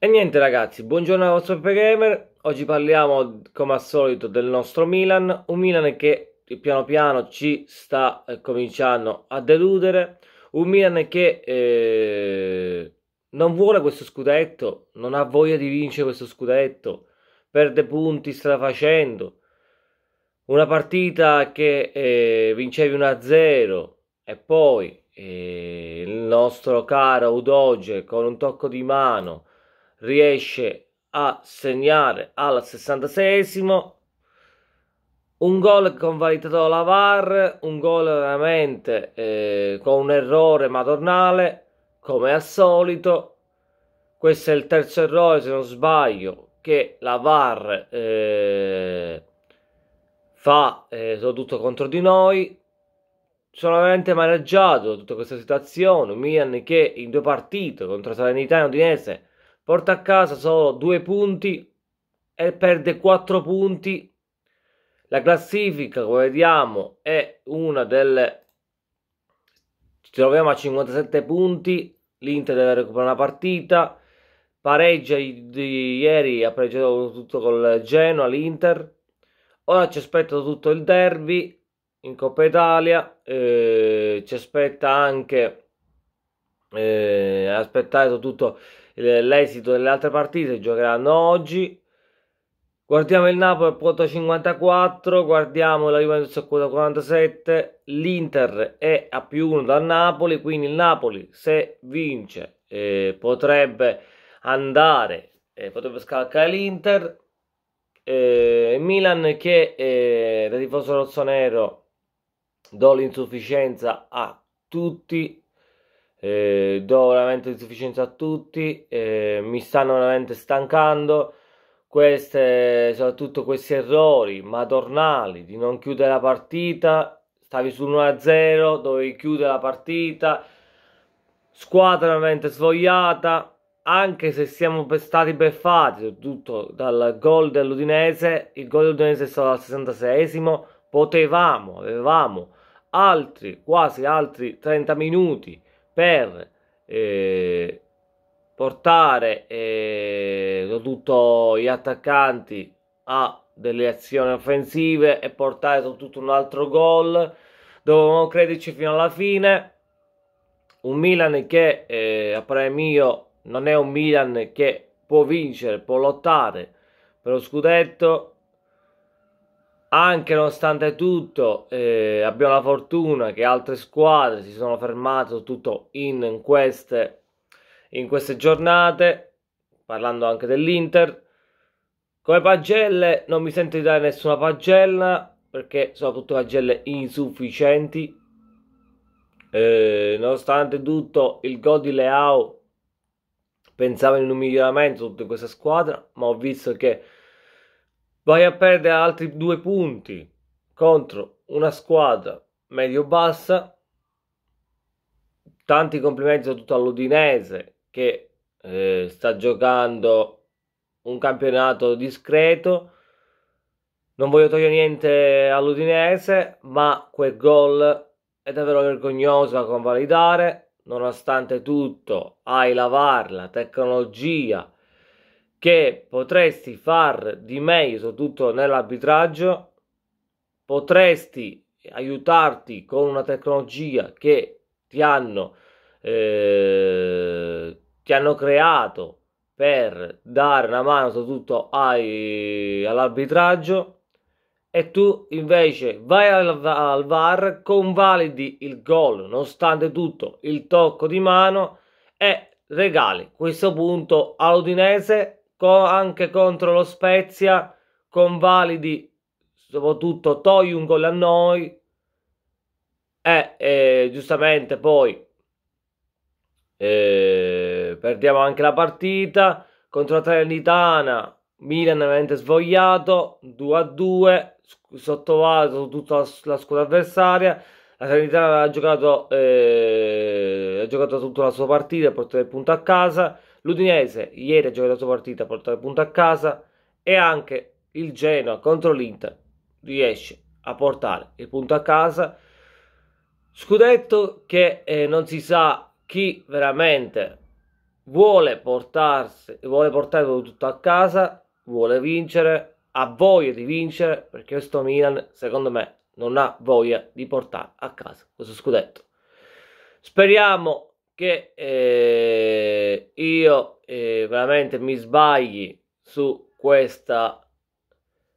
E niente ragazzi, buongiorno alla vostra Gamer. Oggi parliamo come al solito del nostro Milan, un Milan che piano piano ci sta eh, cominciando a deludere, un Milan che eh, non vuole questo scudetto, non ha voglia di vincere questo scudetto, perde punti facendo Una partita che eh, vincevi 1-0 e poi eh, il nostro caro Udoge con un tocco di mano riesce a segnare al 66 esimo un gol convalidato dalla VAR, un gol veramente eh, con un errore madornale, come al solito. Questo è il terzo errore, se non sbaglio, che la VAR eh, fa eh, soprattutto contro di noi. Sono veramente maneggiato tutta questa situazione. Milan che in due partite contro Salernitano e Udinese porta a casa solo due punti e perde quattro punti. La classifica, come vediamo, è una delle... Ci troviamo a 57 punti, l'Inter deve recuperare una partita, pareggia di ieri, ha pareggiato tutto col Genoa, l'Inter. Ora ci aspetta tutto il derby in Coppa Italia, eh, ci aspetta anche... Eh, aspettato tutto l'esito delle altre partite giocheranno oggi. Guardiamo il Napoli a quota 54, guardiamo la Juventus a quota 47, l'Inter è a più 1 dal Napoli, quindi il Napoli se vince eh, potrebbe andare, eh, potrebbe scalcare l'Inter. Eh, Milan che eh, da tifoso rossonero do l'insufficienza a tutti eh, do veramente insufficienza a tutti, eh, mi stanno veramente stancando. Queste, soprattutto questi errori madornali di non chiudere la partita, stavi su 1-0, dovevi chiudere la partita, squadra veramente svogliata, anche se siamo stati beffati, soprattutto dal gol dell'Udinese, il gol dell'Udinese è stato al 66 esimo potevamo, avevamo altri, quasi altri 30 minuti per eh, portare eh, soprattutto gli attaccanti a delle azioni offensive e portare soprattutto un altro gol. Dovevamo crederci fino alla fine. Un Milan che eh, a parere mio non è un Milan che può vincere, può lottare per lo scudetto, anche nonostante tutto eh, abbiamo la fortuna che altre squadre si sono fermate soprattutto in, in, queste, in queste giornate parlando anche dell'Inter come pagelle non mi sento di dare nessuna pagella perché sono tutte pagelle insufficienti eh, nonostante tutto il gol di Leao pensavo in un miglioramento di questa squadra ma ho visto che vai a perdere altri due punti contro una squadra medio-bassa. Tanti complimenti soprattutto all'Udinese che eh, sta giocando un campionato discreto. Non voglio togliere niente all'Udinese, ma quel gol è davvero vergognoso da convalidare. Nonostante tutto, hai la VAR, la tecnologia, che potresti far di meglio, soprattutto nell'arbitraggio, potresti aiutarti con una tecnologia che ti hanno, eh, ti hanno creato per dare una mano soprattutto ai, all'arbitraggio e tu invece vai al, al VAR convalidi il gol nonostante tutto il tocco di mano e regali questo punto all'Udinese co- anche contro lo Spezia convalidi soprattutto togli un gol a noi e, e giustamente poi e, perdiamo anche la partita contro la Trenitana Milan veramente svogliato 2 a 2 sottovalutato tutta la squadra avversaria la Trenitana ha giocato eh, ha giocato tutta la sua partita e portato il punto a casa L'Udinese ieri ha giocato la sua partita, ha portato il punto a casa e anche il Genoa contro l'Inter riesce a portare il punto a casa. Scudetto che eh, non si sa chi veramente vuole portarsi, vuole portare tutto a casa, vuole vincere, ha voglia di vincere perché questo Milan, secondo me, non ha voglia di portare a casa questo scudetto. Speriamo che eh, io eh, veramente mi sbagli su questa,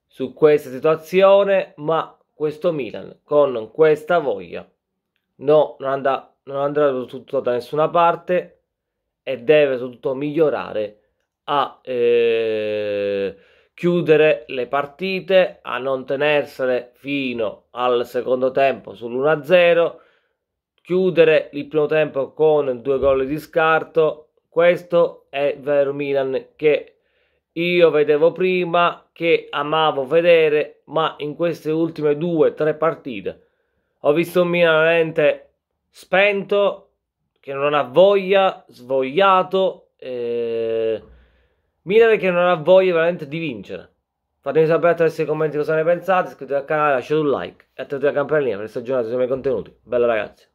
su questa situazione, ma questo Milan con questa voglia no, non, andrà, non andrà tutto da nessuna parte e deve soprattutto migliorare a eh, chiudere le partite, a non tenersele fino al secondo tempo sull'1-0 chiudere il primo tempo con due gol di scarto. Questo è il vero Milan che io vedevo prima, che amavo vedere, ma in queste ultime due, o tre partite ho visto un Milan veramente spento, che non ha voglia, svogliato. Eh... Milan che non ha voglia veramente di vincere. Fatemi sapere attraverso i commenti cosa ne pensate, iscrivetevi al canale, lasciate un like e attivate la campanella per essere aggiornati sui miei contenuti. Bella ragazzi!